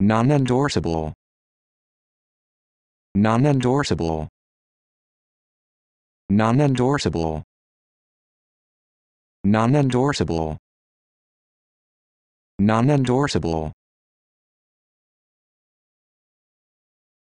Non-endorsable. Non-endorsable. Non-endorsable. Non-endorsable. Non-endorsable.